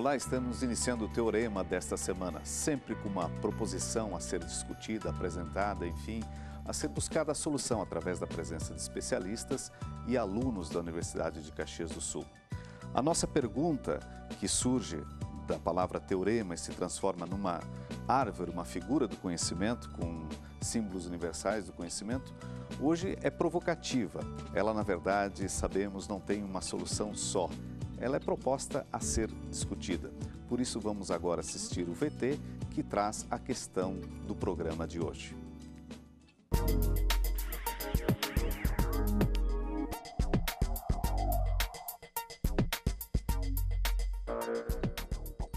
Olá, estamos iniciando o teorema desta semana, sempre com uma proposição a ser discutida, apresentada, enfim, a ser buscada a solução através da presença de especialistas e alunos da Universidade de Caxias do Sul. A nossa pergunta, que surge da palavra teorema e se transforma numa árvore, uma figura do conhecimento com símbolos universais do conhecimento, hoje é provocativa. Ela, na verdade, sabemos, não tem uma solução só, ela é proposta a ser discutida. Por isso, vamos agora assistir o VT, que traz a questão do programa de hoje.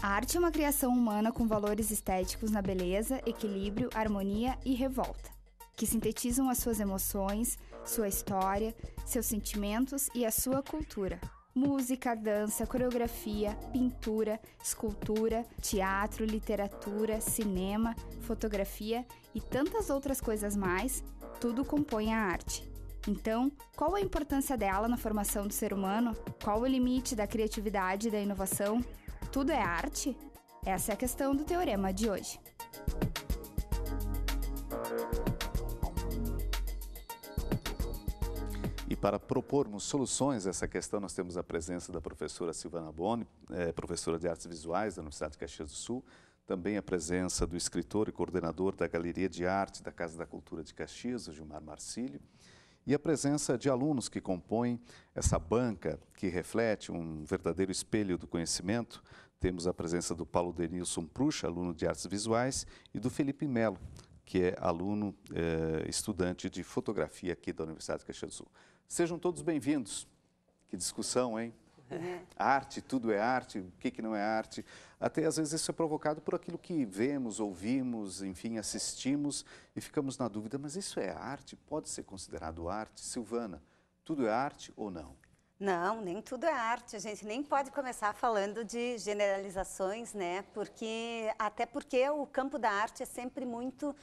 A arte é uma criação humana com valores estéticos na beleza, equilíbrio, harmonia e revolta, que sintetizam as suas emoções, sua história, seus sentimentos e a sua cultura, música, dança, coreografia, pintura, escultura, teatro, literatura, cinema, fotografia e tantas outras coisas mais, tudo compõe a arte. Então, qual a importância dela na formação do ser humano? Qual o limite da criatividade e da inovação? Tudo é arte? Essa é a questão do teorema de hoje. para propormos soluções a essa questão, nós temos a presença da professora Silvana Boni, é, professora de artes visuais da Universidade de Caxias do Sul, também a presença do escritor e coordenador da Galeria de Arte da Casa da Cultura de Caxias, o Gilmar Marcílio, e a presença de alunos que compõem essa banca que reflete um verdadeiro espelho do conhecimento. Temos a presença do Paulo Denilson Prucha, aluno de artes visuais, e do Felipe Melo, que é aluno eh, estudante de fotografia aqui da Universidade de Caxias do Sul. Sejam todos bem-vindos. Que discussão, hein? É. Arte, tudo é arte, o que, que não é arte? Até às vezes isso é provocado por aquilo que vemos, ouvimos, enfim, assistimos e ficamos na dúvida, mas isso é arte? Pode ser considerado arte? Silvana, tudo é arte ou não? Não, nem tudo é arte. A gente nem pode começar falando de generalizações, né? Porque até porque o campo da arte é sempre muito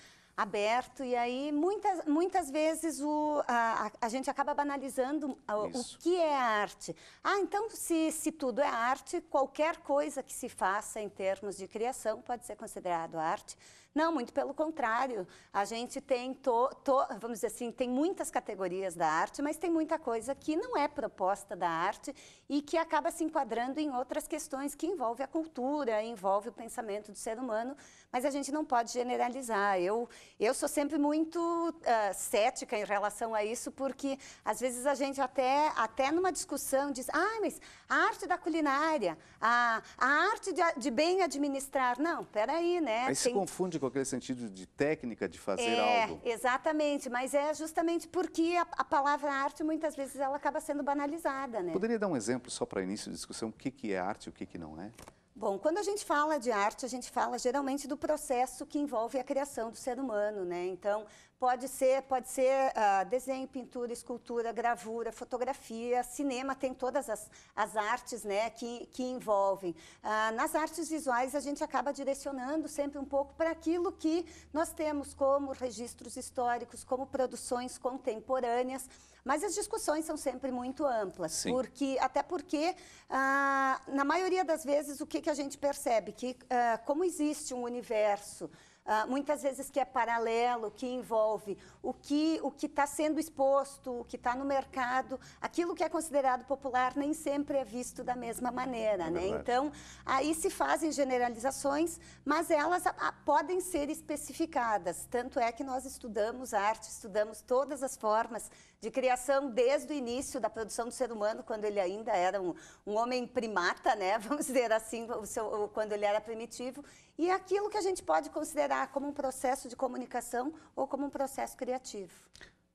aberto e aí muitas, muitas vezes o, a, a gente acaba banalizando a, o que é arte. Ah, então se, se tudo é arte, qualquer coisa que se faça em termos de criação pode ser considerado arte, não, muito pelo contrário. A gente tem, to, to, vamos dizer assim, tem muitas categorias da arte, mas tem muita coisa que não é proposta da arte e que acaba se enquadrando em outras questões que envolvem a cultura, envolve o pensamento do ser humano, mas a gente não pode generalizar. Eu, eu sou sempre muito uh, cética em relação a isso, porque às vezes a gente até, até numa discussão diz, ah, mas a arte da culinária, a, a arte de, de bem administrar. Não, peraí, né? Aí Tem... se confunde com aquele sentido de técnica de fazer é, algo. Exatamente, mas é justamente porque a, a, palavra arte muitas vezes ela acaba sendo banalizada, né? Poderia dar um exemplo só para início de discussão, o que, que é arte e o que, que não é? Bom, quando a gente fala de arte, a gente fala geralmente do processo que envolve a criação do ser humano, né? Então, Pode ser, pode ser uh, desenho, pintura, escultura, gravura, fotografia, cinema, tem todas as, as artes né, que, que envolvem. Uh, nas artes visuais, a gente acaba direcionando sempre um pouco para aquilo que nós temos como registros históricos, como produções contemporâneas, mas as discussões são sempre muito amplas, Sim. porque até porque, ah, na maioria das vezes, o que, que a gente percebe? Que como existe um universo ah, muitas vezes que é paralelo, que envolve o que o que está sendo exposto, o que está no mercado, aquilo que é considerado popular nem sempre é visto da mesma maneira, é né? Então aí se fazem generalizações, mas elas a, a, podem ser especificadas. Tanto é que nós estudamos arte, estudamos todas as formas de criação desde o início da produção do ser humano, quando ele ainda era um, um homem primata, né? Vamos dizer assim, seu, quando ele era primitivo, e é aquilo que a gente pode considerar como um processo de comunicação ou como um processo criativo.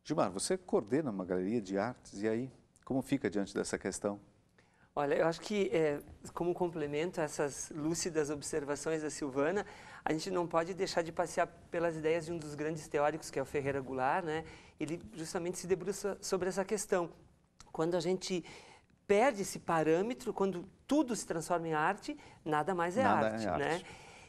Gilmar, você coordena uma galeria de artes e aí como fica diante dessa questão? Olha, eu acho que é, como complemento a essas lúcidas observações da Silvana, a gente não pode deixar de passear pelas ideias de um dos grandes teóricos, que é o Ferreira Goulart, né? Ele justamente se debruça sobre essa questão. Quando a gente perde esse parâmetro, quando tudo se transforma em arte, nada mais é nada arte, é arte. né?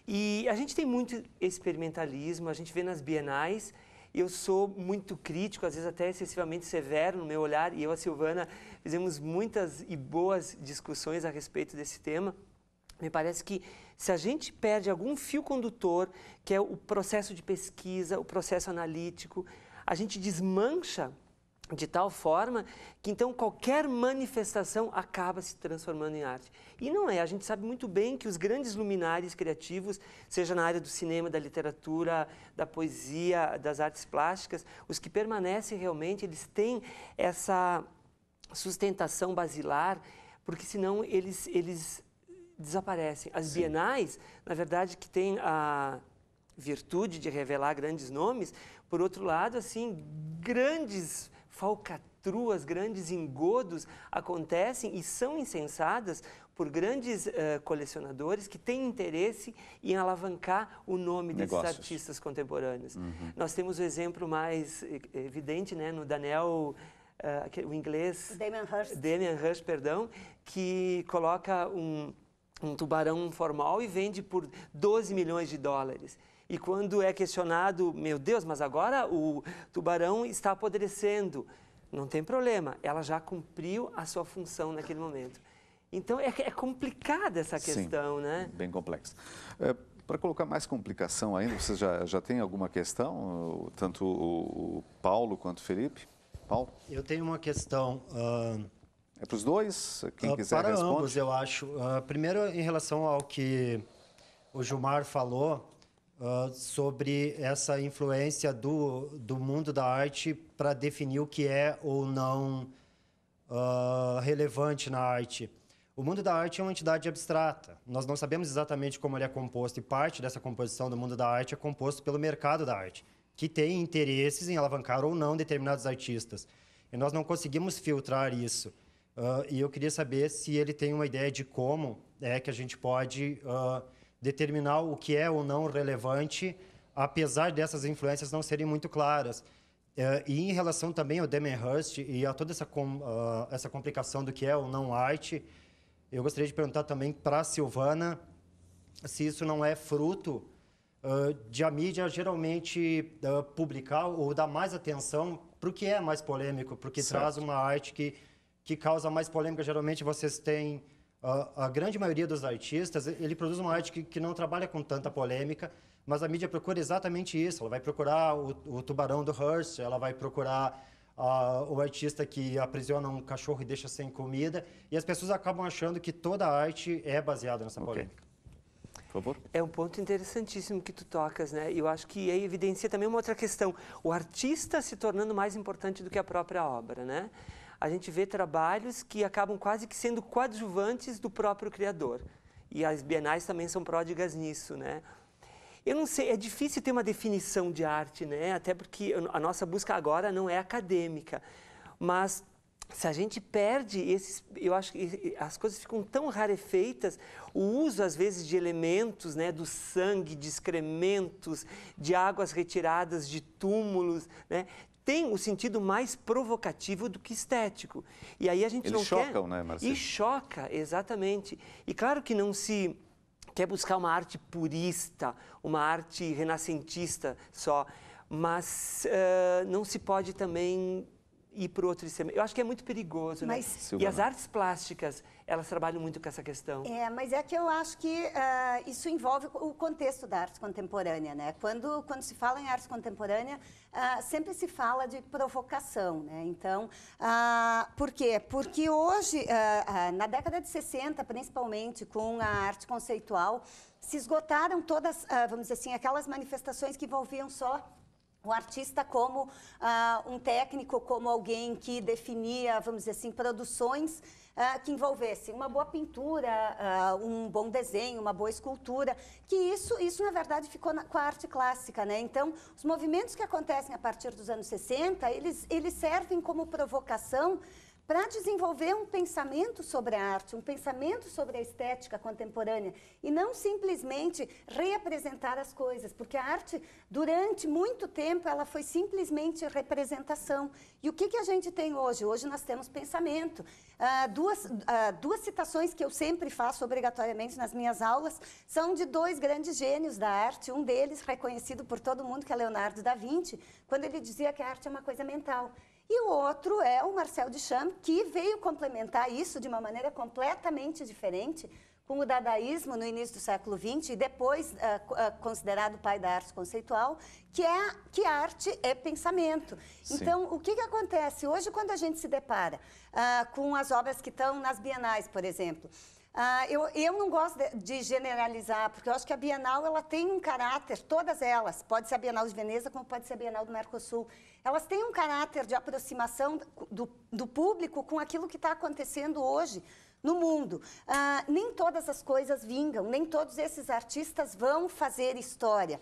E a gente tem muito experimentalismo, a gente vê nas bienais. Eu sou muito crítico, às vezes até excessivamente severo no meu olhar, e eu e a Silvana fizemos muitas e boas discussões a respeito desse tema. Me parece que se a gente perde algum fio condutor, que é o processo de pesquisa, o processo analítico, a gente desmancha de tal forma que então qualquer manifestação acaba se transformando em arte. E não é, a gente sabe muito bem que os grandes luminares criativos, seja na área do cinema, da literatura, da poesia, das artes plásticas, os que permanecem realmente, eles têm essa sustentação basilar, porque senão eles, eles desaparecem. As Sim. bienais, na verdade, que têm a virtude de revelar grandes nomes, por outro lado, assim, grandes falcatruas, grandes engodos acontecem e são incensadas por grandes uh, colecionadores que têm interesse em alavancar o nome Negócios. desses artistas contemporâneos. Uhum. Nós temos o exemplo mais evidente né, no Daniel Uh, o inglês Damien Hirst. Damien Hirst, perdão, que coloca um, um tubarão formal e vende por 12 milhões de dólares. E quando é questionado, meu Deus, mas agora o tubarão está apodrecendo. Não tem problema, ela já cumpriu a sua função naquele momento. Então é, é complicada essa questão, Sim, né? Bem complexa. É, eh, Para colocar mais complicação ainda, você já, já tem alguma questão? Tanto o, o Paulo quanto o Felipe? Paulo? Eu tenho uma questão. Uh... É para os dois? Quem quiser Para responde. ambos, eu acho. Uh, primeiro, em relação ao que o Gilmar falou, uh, sobre essa influência do, do mundo da arte para definir o que é ou não uh, relevante na arte. O mundo da arte é uma entidade abstrata. Nós não sabemos exatamente como ele é composto, e parte dessa composição do mundo da arte é composto pelo mercado da arte, que tem interesses em alavancar ou não determinados artistas. E nós não conseguimos filtrar isso. Uh, e eu queria saber se ele tem uma ideia de como é que a gente pode uh, determinar o que é ou não relevante, apesar dessas influências não serem muito claras. Eh, e em relação também ao Demenhurst e a toda essa, ah, essa complicação do que é ou não arte, eu gostaria de perguntar também para a Silvana se isso não é fruto ah, de a mídia geralmente ah, publicar ou dar mais atenção para o que é mais polêmico, porque certo. traz uma arte que, que causa mais polêmica. Geralmente vocês têm a, grande maioria dos artistas, ele produz uma arte que, que não trabalha com tanta polêmica, mas a mídia procura exatamente isso. Ela vai procurar o, o tubarão do Hearst, ela vai procurar uh, o artista que aprisiona um cachorro e deixa sem comida, e as pessoas acabam achando que toda a arte é baseada nessa okay. polêmica. Por favor. É um ponto interessantíssimo que tu tocas, né? E eu acho que aí evidencia também uma outra questão, o artista se tornando mais importante do que a própria obra, né? a gente vê trabalhos que acabam quase que sendo coadjuvantes do próprio criador. E as bienais também são pródigas nisso, né? Eu não sei, é difícil ter uma definição de arte, né? Até porque a nossa busca agora não é acadêmica, mas se a gente perde esses, eu acho que as coisas ficam tão rarefeitas, o uso às vezes de elementos, né, do sangue, de excrementos, de águas retiradas de túmulos, né, tem o sentido mais provocativo do que estético. E aí a gente Eles não chocam, quer... né, Marcelo? E choca, exatamente. E claro que não se quer buscar uma arte purista, uma arte renascentista só, mas uh, não se pode também ir para outro extremo. Eu acho que é muito perigoso, né? mas, né? Silvana. E as artes plásticas, elas trabalham muito com essa questão. É, mas é que eu acho que uh, isso envolve o contexto da arte contemporânea, né? Quando, quando se fala em arte contemporânea, uh, sempre se fala de provocação, né? Então, uh, por quê? Porque hoje, na década de 60, principalmente, com a arte conceitual, se esgotaram todas, vamos dizer assim, aquelas manifestações que envolviam só o artista como uh, um técnico, como alguém que definia, vamos dizer assim, produções uh, que envolvessem uma boa pintura, uh, um bom desenho, uma boa escultura, que isso, isso na verdade, ficou na, com a arte clássica, né? Então, os movimentos que acontecem a partir dos anos 60, eles, eles servem como provocação para desenvolver um pensamento sobre a arte, um pensamento sobre a estética contemporânea e não simplesmente reapresentar as coisas, porque a arte durante muito tempo ela foi simplesmente representação. E o que, que a gente tem hoje? Hoje nós temos pensamento. Ah, duas, ah, duas citações que eu sempre faço obrigatoriamente nas minhas aulas são de dois grandes gênios da arte, um deles reconhecido por todo mundo que é Leonardo da Vinci, quando ele dizia que a arte é uma coisa mental. E o outro é o Marcel Duchamp, que veio complementar isso de uma maneira completamente diferente com o dadaísmo no início do século XX e depois uh, uh, considerado o pai da arte conceitual, que é que é arte é pensamento. Sim. Então, o que, que acontece hoje quando a gente se depara uh, com as obras que estão nas bienais, por exemplo? Ah, eu, eu não gosto de, de, generalizar, porque eu acho que a Bienal ela tem um caráter, todas elas, pode ser a Bienal de Veneza, como pode ser a Bienal do Mercosul, elas têm um caráter de aproximação do, do público com aquilo que está acontecendo hoje no mundo. Ah, nem todas as coisas vingam, nem todos esses artistas vão fazer história.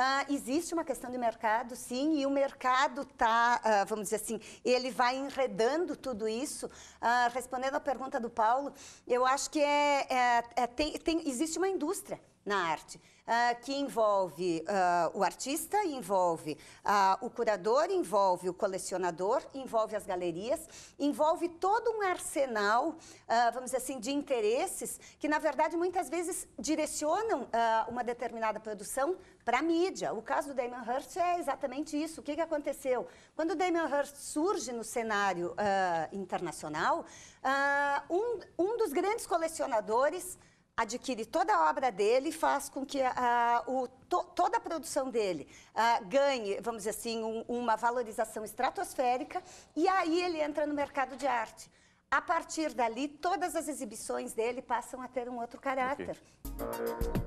Ah, existe uma questão de mercado, sim, e o mercado está, ah, vamos dizer assim, ele vai enredando tudo isso. Ah, respondendo à pergunta do Paulo, eu acho que é, é, é tem, tem, existe uma indústria na arte, uh, que envolve uh, o artista, envolve uh, o curador, envolve o colecionador, envolve as galerias, envolve todo um arsenal, vamos dizer assim, de interesses que, na verdade, muitas vezes direcionam uma determinada produção para a mídia. O caso do Damon Hirst é exatamente isso. O que, que aconteceu? Quando o Damon Hirst surge no cenário internacional, um, um dos grandes colecionadores adquire toda a obra dele e faz com que a, ah, o, to, toda a produção dele ah, ganhe, vamos dizer assim, um, uma valorização estratosférica e aí ele entra no mercado de arte. A partir dali, todas as exibições dele passam a ter um outro caráter. Okay.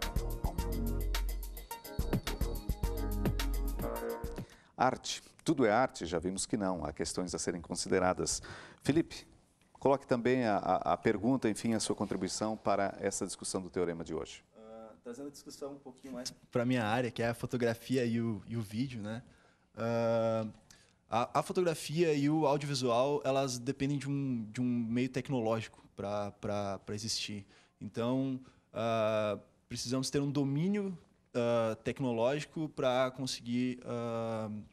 Arte. Tudo é arte? Já vimos que não. Há questões a serem consideradas. Felipe, Coloque também a, a, pergunta, enfim, a sua contribuição para essa discussão do teorema de hoje. Uh, trazendo a discussão um pouquinho mais para a minha área, que é a fotografia e o, e o vídeo, né? Uh, a, a, fotografia e o audiovisual, elas dependem de um, de um meio tecnológico para existir. Então, uh, precisamos ter um domínio uh, tecnológico para conseguir uh,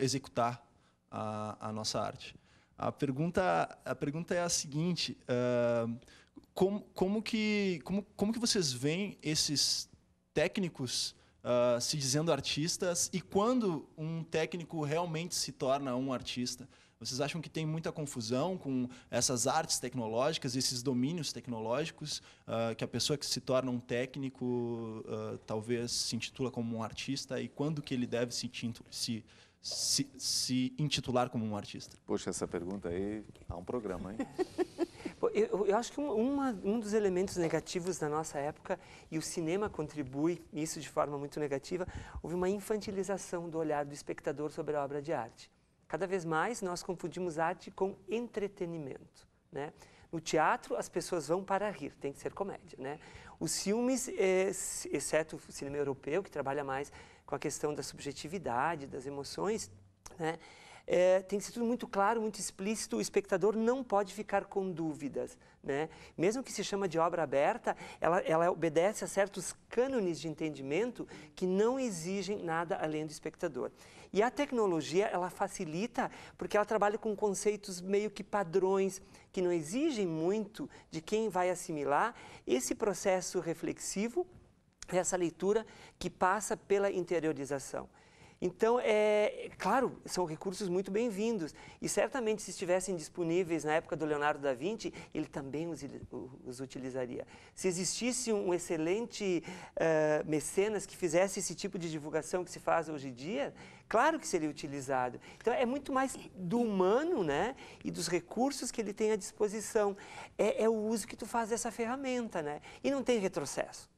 executar a, a, nossa arte. A pergunta, a pergunta é a seguinte: uh, ah, como, como, que, como, como que vocês veem esses técnicos uh, se dizendo artistas e quando um técnico realmente se torna um artista? Vocês acham que tem muita confusão com essas artes tecnológicas, esses domínios tecnológicos, uh, que a pessoa que se torna um técnico uh, talvez se intitula como um artista e quando que ele deve se, se, se, se intitular como um artista? Poxa, essa pergunta aí há tá um programa, hein? Eu, eu, acho que uma, um dos elementos negativos da nossa época, e o cinema contribui isso de forma muito negativa, houve uma infantilização do olhar do espectador sobre a obra de arte. Cada vez mais nós confundimos arte com entretenimento. Né? No teatro, as pessoas vão para rir, tem que ser comédia. Né? Os filmes, eh, exceto o cinema europeu, que trabalha mais com a questão da subjetividade, das emoções, né? É, tem que ser tudo muito claro, muito explícito. O espectador não pode ficar com dúvidas, né? Mesmo que se chama de obra aberta, ela, ela obedece a certos cânones de entendimento que não exigem nada além do espectador. E a tecnologia, ela facilita porque ela trabalha com conceitos meio que padrões, que não exigem muito de quem vai assimilar esse processo reflexivo essa leitura que passa pela interiorização. Então, é claro, são recursos muito bem-vindos. E certamente, se estivessem disponíveis na época do Leonardo da Vinci, ele também os, os utilizaria. Se existisse um excelente uh, mecenas que fizesse esse tipo de divulgação que se faz hoje em dia, claro que seria utilizado. Então, é muito mais do humano né, e dos recursos que ele tem à disposição. É, é o uso que tu faz dessa ferramenta. Né? E não tem retrocesso.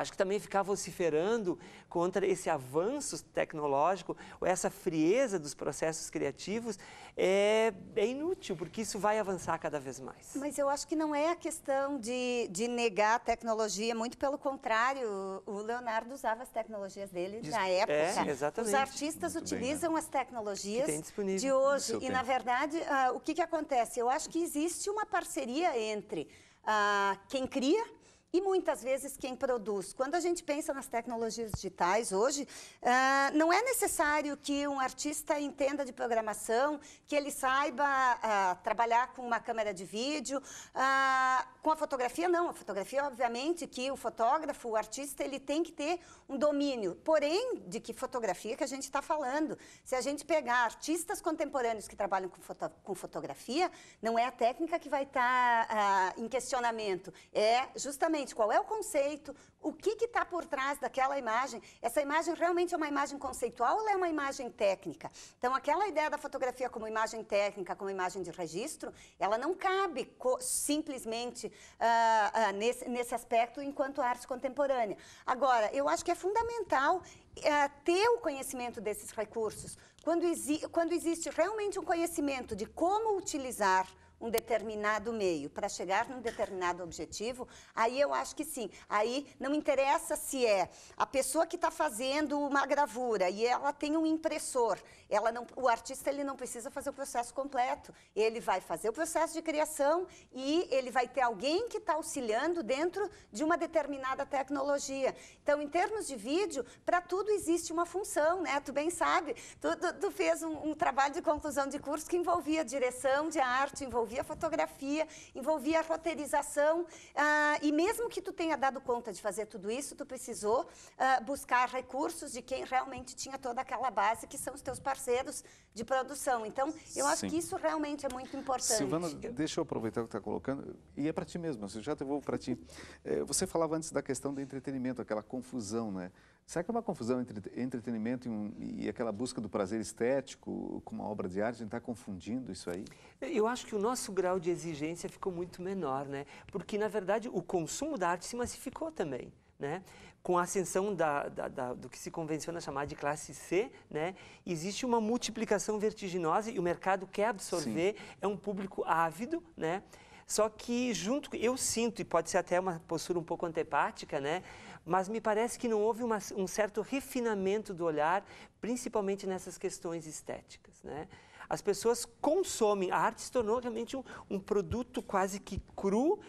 Acho que também ficar vociferando contra esse avanço tecnológico ou essa frieza dos processos criativos é, é inútil, porque isso vai avançar cada vez mais. Mas eu acho que não é a questão de, de negar a tecnologia, muito pelo contrário, o Leonardo usava as tecnologias dele na época. É, exatamente. Os artistas muito utilizam bem, né? as tecnologias de hoje. E, na verdade, uh, o que, que acontece? Eu acho que existe uma parceria entre uh, quem cria e muitas vezes quem produz. Quando a gente pensa nas tecnologias digitais hoje, uh, não é necessário que um artista entenda de programação, que ele saiba uh, trabalhar com uma câmera de vídeo, uh, com a fotografia não. A fotografia, obviamente, que o fotógrafo, o artista, ele tem que ter um domínio. Porém, de que fotografia que a gente está falando? Se a gente pegar artistas contemporâneos que trabalham com, foto com fotografia, não é a técnica que vai estar tá, em questionamento, é justamente exatamente qual é o conceito, o que está por trás daquela imagem. Essa imagem realmente é uma imagem conceitual ou é uma imagem técnica? Então, aquela ideia da fotografia como imagem técnica, como imagem de registro, ela não cabe simplesmente uh, uh, nesse, nesse aspecto enquanto arte contemporânea. Agora, eu acho que é fundamental Uh, ter o conhecimento desses recursos, quando, exi quando existe realmente um conhecimento de como utilizar um determinado meio para chegar num determinado objetivo, aí eu acho que sim. Aí não interessa se é a pessoa que está fazendo uma gravura e ela tem um impressor. Ela não, o artista ele não precisa fazer o processo completo. Ele vai fazer o processo de criação e ele vai ter alguém que está auxiliando dentro de uma determinada tecnologia. Então, em termos de vídeo, para tudo existe uma função, né? Tu bem sabe. Tu, tu, tu fez um, um trabalho de conclusão de curso que envolvia direção de arte, envolvia envolvia fotografia, envolvia roteirização. Ah, e mesmo que tu tenha dado conta de fazer tudo isso, tu precisou ah, buscar recursos de quem realmente tinha toda aquela base, que são os teus parceiros de produção. Então, eu acho que isso realmente é muito importante. Silvana, deixa eu aproveitar o que está colocando. E é para ti mesmo, eu já devolvo para ti. Eh, você falava antes da questão do entretenimento, aquela confusão, né? Será que é uma confusão entre entretenimento e, um, e, aquela busca do prazer estético com uma obra de arte? A gente está confundindo isso aí? Eu acho que o nosso grau de exigência ficou muito menor, né? Porque, na verdade, o consumo da arte se massificou também. Né? Com a ascensão da, da, da, do que se convenciona chamar de classe C, né? existe uma multiplicação vertiginosa e o mercado quer absorver, Sim. é um público ávido, né? Só que junto, eu sinto, e pode ser até uma postura um pouco antipática, né? mas me parece que não houve uma, um certo refinamento do olhar, principalmente nessas questões estéticas. Né? As pessoas consomem, a arte se tornou realmente um, um produto quase que cru, uh,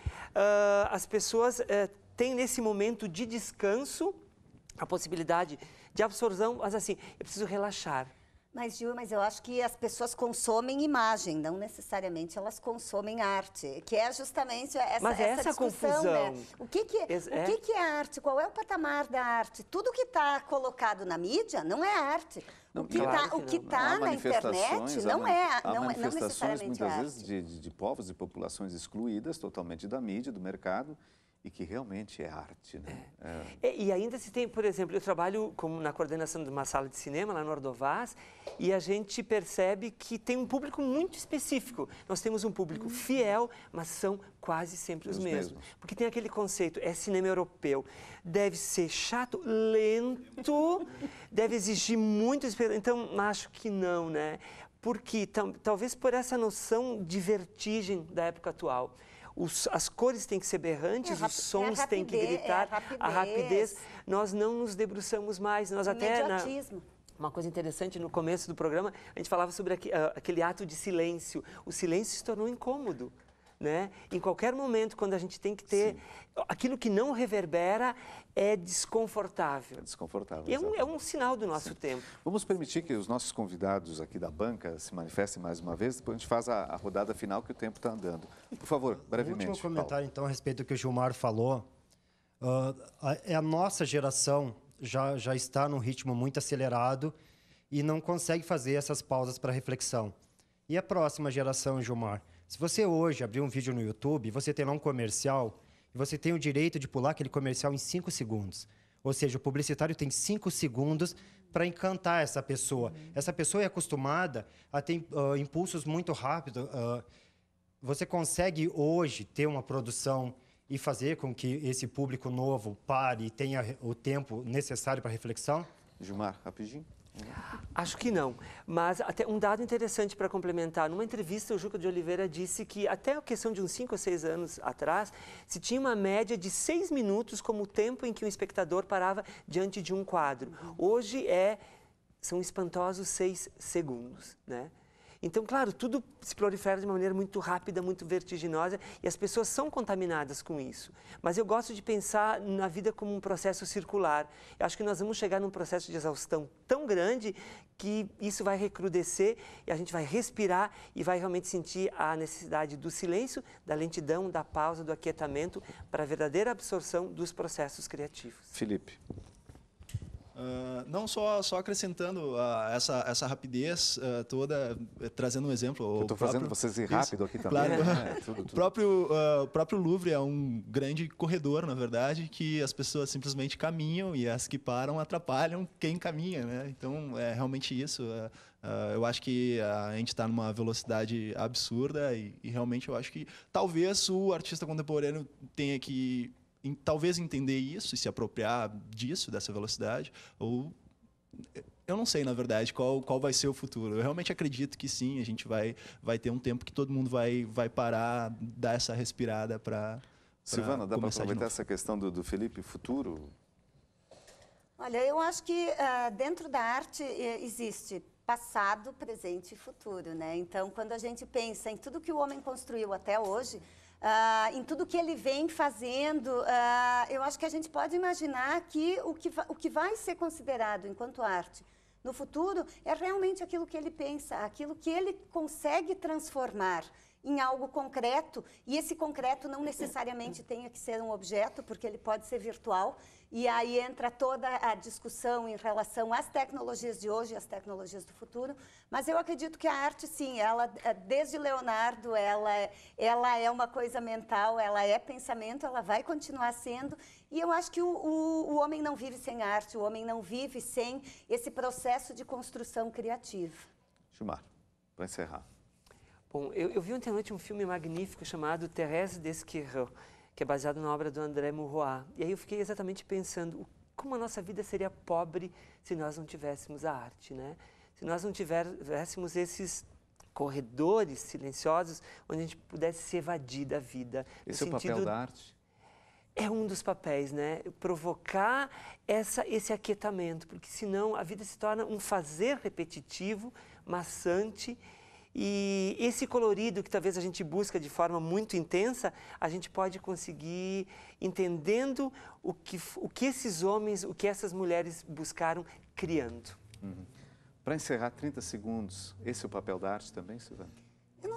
as pessoas uh, têm nesse momento de descanso a possibilidade de absorção, mas assim, eu preciso relaxar mas, Gil, mas eu acho que as pessoas consomem imagem, não necessariamente elas consomem arte, que é justamente essa, mas essa, essa discussão, né? confusão. né? O, que, que, es, o é? que, que é arte? Qual é o patamar da arte? Tudo que está colocado na mídia não é arte. Não, o que está claro tá, na internet não é, é, não, não necessariamente muitas arte. vezes de, de, de povos e populações excluídas totalmente da mídia, do mercado, e que realmente é arte, né? É. É. E ainda se tem, por exemplo, eu trabalho como na coordenação de uma sala de cinema lá no Ordovaz e a gente percebe que tem um público muito específico. Nós temos um público uhum. fiel, mas são quase sempre os, os mesmos. mesmos. Porque tem aquele conceito, é cinema europeu, deve ser chato, lento, deve exigir muito... Então, acho que não, né? Porque talvez por essa noção de vertigem da época atual os, as cores têm que ser berrantes, é, os é sons é têm que gritar, é a, rapidez. a, rapidez. Nós não nos debruçamos mais, nós é até... Na, uma coisa interessante, no começo do programa, a gente falava sobre ah, aquele ato de silêncio. O silêncio se tornou incômodo né? Em qualquer momento, quando a gente tem que ter... Sim. Aquilo que não reverbera é desconfortável. É desconfortável, é um, é um, sinal do nosso Sim. tempo. Vamos permitir que os nossos convidados aqui da banca se manifestem mais uma vez, depois a gente faz a, a rodada final que o tempo está andando. Por favor, brevemente. Um último comentário, Paulo. então, a respeito do que o Gilmar falou. Ah, é uh, a, a nossa geração já, já está num ritmo muito acelerado e não consegue fazer essas pausas para reflexão. E a próxima geração, Gilmar? Se você hoje abrir um vídeo no YouTube, você tem lá um comercial e você tem o direito de pular aquele comercial em cinco segundos. Ou seja, o publicitário tem cinco segundos para encantar essa pessoa. Uhum. Essa pessoa é acostumada a ter uh, impulsos muito rápidos. Uh, ah. você consegue hoje ter uma produção e fazer com que esse público novo pare e tenha o tempo necessário para reflexão? Gilmar, rapidinho. Acho que não. Mas até um dado interessante para complementar. Numa entrevista, o Juca de Oliveira disse que até a questão de uns 5 ou 6 anos atrás, se tinha uma média de 6 minutos como o tempo em que um espectador parava diante de um quadro. Hoje é são espantosos 6 segundos, né? Então, claro, tudo se prolifera de uma maneira muito rápida, muito vertiginosa e as pessoas são contaminadas com isso. Mas eu gosto de pensar na vida como um processo circular. Eu acho que nós vamos chegar num processo de exaustão tão grande que isso vai recrudescer e a gente vai respirar e vai realmente sentir a necessidade do silêncio, da lentidão, da pausa, do aquietamento para a verdadeira absorção dos processos criativos. Felipe. Ah, não só, só acrescentando uh, essa, essa rapidez uh, toda, trazendo um exemplo. Eu estou fazendo vocês ir rápido isso, aqui também. Claro, né? é, tudo, tudo. O, próprio, o próprio Louvre é um grande corredor, na verdade, que as pessoas simplesmente caminham e as que param atrapalham quem caminha. Né? Então, é realmente isso. eu acho que a gente está numa velocidade absurda e realmente eu acho que talvez o artista contemporâneo tenha que em, talvez entender isso e se apropriar disso, dessa velocidade, ou eu não sei, na verdade, qual, qual vai ser o futuro. Eu realmente acredito que sim, a gente vai, vai ter um tempo que todo mundo vai, vai parar, dar essa respirada para. Silvana, dá para aproveitar essa questão do, do Felipe, futuro? Olha, eu acho que uh, dentro da arte existe passado, presente e futuro, né? Então, quando a gente pensa em tudo que o homem construiu até hoje, Uh, em tudo que ele vem fazendo, uh, eu acho que a gente pode imaginar que o, que o que vai ser considerado enquanto arte no futuro é realmente aquilo que ele pensa, aquilo que ele consegue transformar em algo concreto, e esse concreto não necessariamente tenha que ser um objeto, porque ele pode ser virtual, e aí entra toda a discussão em relação às tecnologias de hoje e às tecnologias do futuro. Mas eu acredito que a arte, sim, ela eh, desde Leonardo, ela, ela é uma coisa mental, ela é pensamento, ela vai continuar sendo. E eu acho que o, o, o homem não vive sem arte, o homem não vive sem esse processo de construção criativa. Gilmar, para encerrar. Bom, eu, eu vi ontem à noite um filme magnífico chamado Thérèse d'Esquerreux que é baseado na obra do André Murroa. E aí eu fiquei exatamente pensando como a nossa vida seria pobre se nós não tivéssemos a arte, né? Se nós não tivéssemos esses corredores silenciosos onde a gente pudesse se evadir da vida. Esse é o papel da arte? É um dos papéis, né? Provocar essa, esse aquietamento, porque senão a vida se torna um fazer repetitivo, maçante e esse colorido que talvez a gente busca de forma muito intensa, a gente pode conseguir entendendo o que, o que esses homens, o que essas mulheres buscaram criando. Uhum. Para encerrar, 30 segundos, esse é o papel da arte também, Silvana?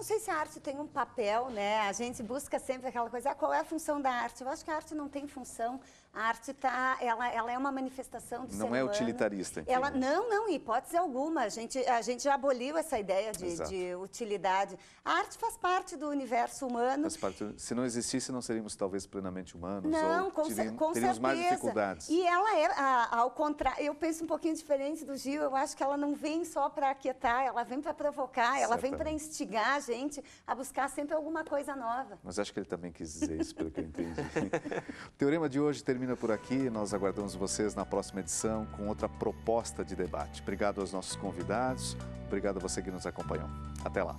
não sei se a arte tem um papel, né? A gente busca sempre aquela coisa, ah, qual é a função da arte? Eu acho que a arte não tem função. A arte tá, ela, ela é uma manifestação do não Não é humano. utilitarista. então. Ela né? não, não, hipótese alguma. A gente, a gente já aboliu essa ideia de, de, utilidade. A arte faz parte do universo humano. Faz parte. Se não existisse, não seríamos talvez plenamente humanos. Não, com, teríamos, com teríamos certeza. mais dificuldades. E ela é, a, ao contrário, eu penso um pouquinho diferente do Gil. Eu acho que ela não vem só para aquietar, ela vem para provocar, ela Certamente. vem para instigar a gente gente a buscar sempre alguma coisa nova. Mas acho que ele também quis dizer isso, pelo que eu entendi. o Teorema de hoje termina por aqui. Nós aguardamos vocês na próxima edição com outra proposta de debate. Obrigado aos nossos convidados, obrigado a você que nos acompanhou. Até lá.